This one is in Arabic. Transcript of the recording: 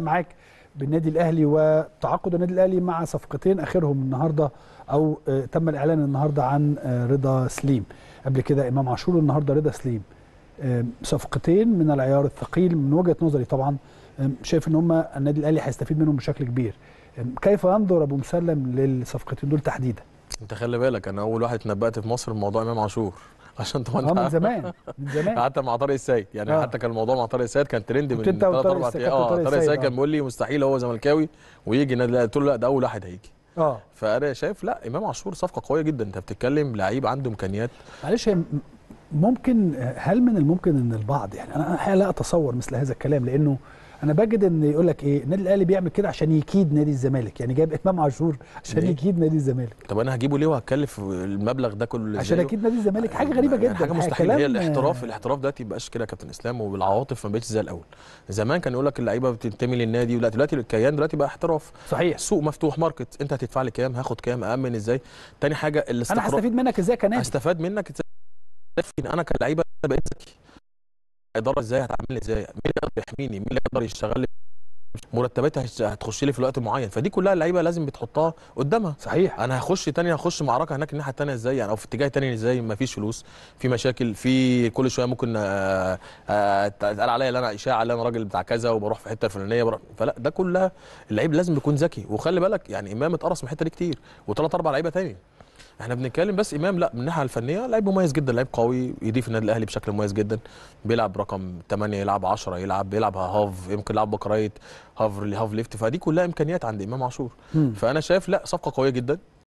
معاك بالنادي الاهلي وتعاقد النادي الاهلي مع صفقتين اخرهم النهارده او آه، تم الاعلان النهارده عن آه، رضا سليم قبل كده امام عاشور النهارده رضا سليم صفقتين من العيار الثقيل من وجهه نظري طبعا شايف ان هم النادي الاهلي هيستفيد منهم بشكل كبير كيف ينظر ابو مسلم للصفقتين دول تحديدا انت خلي بالك انا اول واحد اتنبأت في مصر بموضوع امام عاشور عشان طبعا اه من زمان من زمان حتى مع طارق السيد يعني آه. حتى كان الموضوع مع طارق السيد كان ترند من ثلاث اربع ايام اه طارق السيد آه. كان بيقول لي مستحيل هو زملكاوي ويجي النادي قلت له لا ده اول واحد هيجي اه فانا شايف لا امام عاشور صفقه قويه جدا انت بتتكلم لعيب عنده امكانيات معلش ممكن هل من الممكن ان البعض يعني انا لا اتصور مثل هذا الكلام لانه انا بجد ان يقول لك ايه النادي الاهلي بيعمل كده عشان يكيد نادي الزمالك يعني جايب امام عاشور عشان إيه؟ يكيد نادي الزمالك طب انا هجيبه ليه وهكلف المبلغ ده كله عشان اكيد نادي الزمالك حاجه آه، غريبه يعني جدا حاجه آه، مستحيله هي الاحتراف الاحتراف دلوقتي مبقاش كده يا كابتن اسلام وبالعواطف ما بقتش زي الاول زمان كان يقول لك اللعيبه بتنتمي للنادي ولا دلوقتي الكيان دلوقتي بقى احتراف صحيح سوق مفتوح ماركت انت هتدفع لي كام هاخد كام امن ازاي تاني حاجه الاستقرار انا هستفيد منك ازاي كنادي هستفاد منك ازاي انا كلعيبه بقيت ذكي اداره ازاي هتعمل ازاي مين اللي يقدر يحميني مين اللي يقدر يشتغل لي مرتباتها هتخش لي في الوقت معين فدي كلها اللعيبه لازم بتحطها قدامها صحيح انا هخش تاني هخش معركه هناك الناحيه الثانيه ازاي يعني او في اتجاه تاني ازاي ما فيش فلوس في مشاكل في كل شويه ممكن اتقال آه، آه، عليا ان انا اشاعه ان انا راجل بتاع كذا وبروح في حته الفلانيه بروح فلا ده كلها اللعيب لازم يكون ذكي وخلي بالك يعني امام اتقرص من الحته دي كتير وثلاث اربع لعيبه تاني احنا بنتكلم بس امام لا من الناحيه الفنيه لعيب مميز جدا لعيب قوي يضيف النادي الاهلي بشكل مميز جدا بيلعب رقم 8 يلعب 10 يلعب يلعب هاف يمكن يلعب بكرايت هاف هاف ليفت فدي كلها امكانيات عند امام عاشور فانا شايف لا صفقه قويه جدا